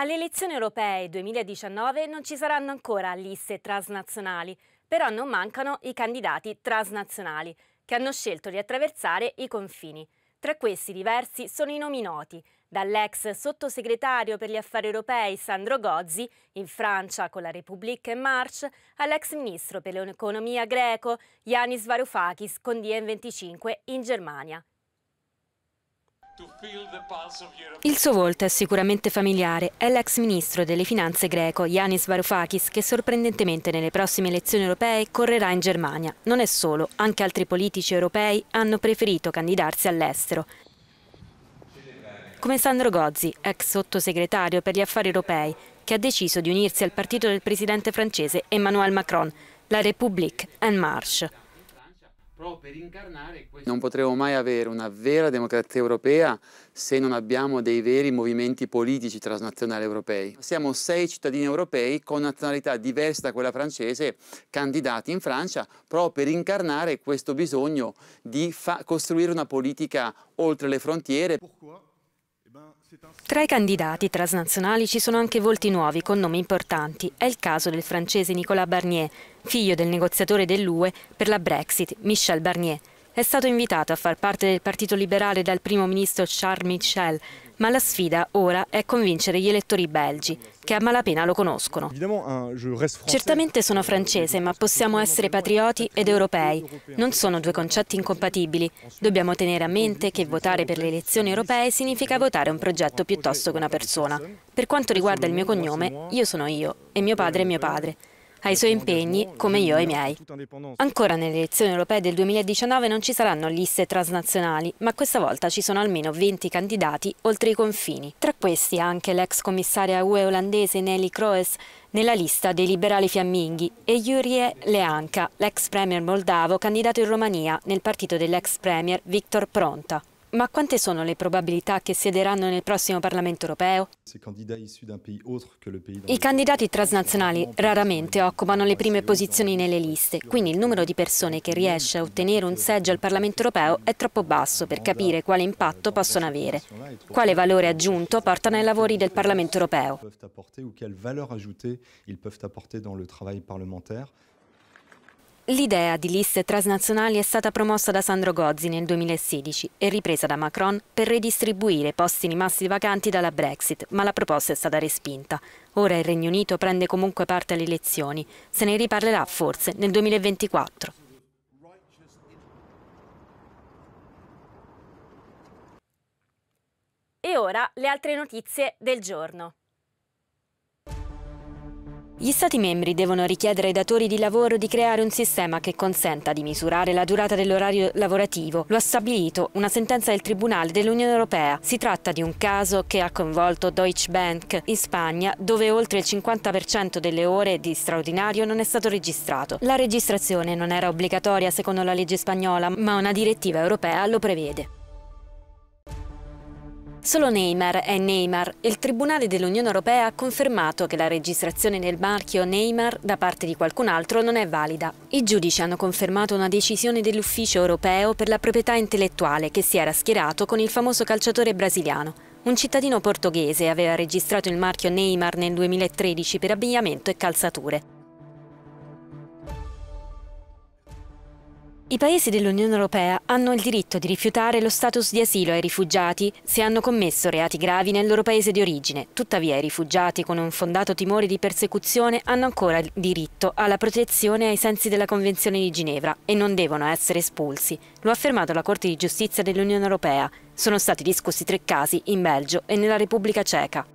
Alle elezioni europee 2019 non ci saranno ancora liste transnazionali, però non mancano i candidati transnazionali che hanno scelto di attraversare i confini. Tra questi diversi sono i nomi noti, dall'ex sottosegretario per gli affari europei Sandro Gozzi, in Francia con la Repubblica en Marche, all'ex ministro per l'economia greco Yanis Varoufakis con DN25 in Germania. Il suo volto è sicuramente familiare, è l'ex ministro delle finanze greco Yanis Varoufakis che sorprendentemente nelle prossime elezioni europee correrà in Germania. Non è solo, anche altri politici europei hanno preferito candidarsi all'estero. Come Sandro Gozzi, ex sottosegretario per gli affari europei, che ha deciso di unirsi al partito del presidente francese Emmanuel Macron, la République en Marche proprio per incarnare questo. Non potremo mai avere una vera democrazia europea se non abbiamo dei veri movimenti politici transnazionali europei. Siamo sei cittadini europei con nazionalità diversa da quella francese, candidati in Francia, proprio per incarnare questo bisogno di costruire una politica oltre le frontiere. Pourquoi? Tra i candidati transnazionali ci sono anche volti nuovi con nomi importanti. È il caso del francese Nicolas Barnier, figlio del negoziatore dell'UE per la Brexit, Michel Barnier è stato invitato a far parte del Partito Liberale dal primo ministro Charles Michel, ma la sfida ora è convincere gli elettori belgi, che a malapena lo conoscono. Certamente sono francese, ma possiamo essere patrioti ed europei. Non sono due concetti incompatibili. Dobbiamo tenere a mente che votare per le elezioni europee significa votare un progetto piuttosto che una persona. Per quanto riguarda il mio cognome, io sono io e mio padre è mio padre ai suoi impegni come io ai miei. Ancora nelle elezioni europee del 2019 non ci saranno liste transnazionali, ma questa volta ci sono almeno 20 candidati oltre i confini. Tra questi anche l'ex commissaria UE olandese Nelly Kroes nella lista dei liberali fiamminghi e Jurie Leanca, l'ex premier moldavo candidato in Romania nel partito dell'ex premier Viktor Pronta. Ma quante sono le probabilità che siederanno nel prossimo Parlamento europeo? I candidati transnazionali raramente occupano le prime posizioni nelle liste, quindi il numero di persone che riesce a ottenere un seggio al Parlamento europeo è troppo basso per capire quale impatto possono avere, quale valore aggiunto portano ai lavori del Parlamento europeo. L'idea di liste transnazionali è stata promossa da Sandro Gozzi nel 2016 e ripresa da Macron per redistribuire posti rimasti vacanti dalla Brexit, ma la proposta è stata respinta. Ora il Regno Unito prende comunque parte alle elezioni, se ne riparlerà forse nel 2024. E ora le altre notizie del giorno. Gli Stati membri devono richiedere ai datori di lavoro di creare un sistema che consenta di misurare la durata dell'orario lavorativo. Lo ha stabilito una sentenza del Tribunale dell'Unione Europea. Si tratta di un caso che ha coinvolto Deutsche Bank in Spagna, dove oltre il 50% delle ore di straordinario non è stato registrato. La registrazione non era obbligatoria secondo la legge spagnola, ma una direttiva europea lo prevede. Solo Neymar è Neymar e il Tribunale dell'Unione Europea ha confermato che la registrazione del marchio Neymar da parte di qualcun altro non è valida. I giudici hanno confermato una decisione dell'Ufficio europeo per la proprietà intellettuale che si era schierato con il famoso calciatore brasiliano. Un cittadino portoghese aveva registrato il marchio Neymar nel 2013 per abbigliamento e calzature. I paesi dell'Unione Europea hanno il diritto di rifiutare lo status di asilo ai rifugiati se hanno commesso reati gravi nel loro paese di origine. Tuttavia i rifugiati con un fondato timore di persecuzione hanno ancora il diritto alla protezione ai sensi della Convenzione di Ginevra e non devono essere espulsi. Lo ha affermato la Corte di Giustizia dell'Unione Europea. Sono stati discussi tre casi in Belgio e nella Repubblica Ceca.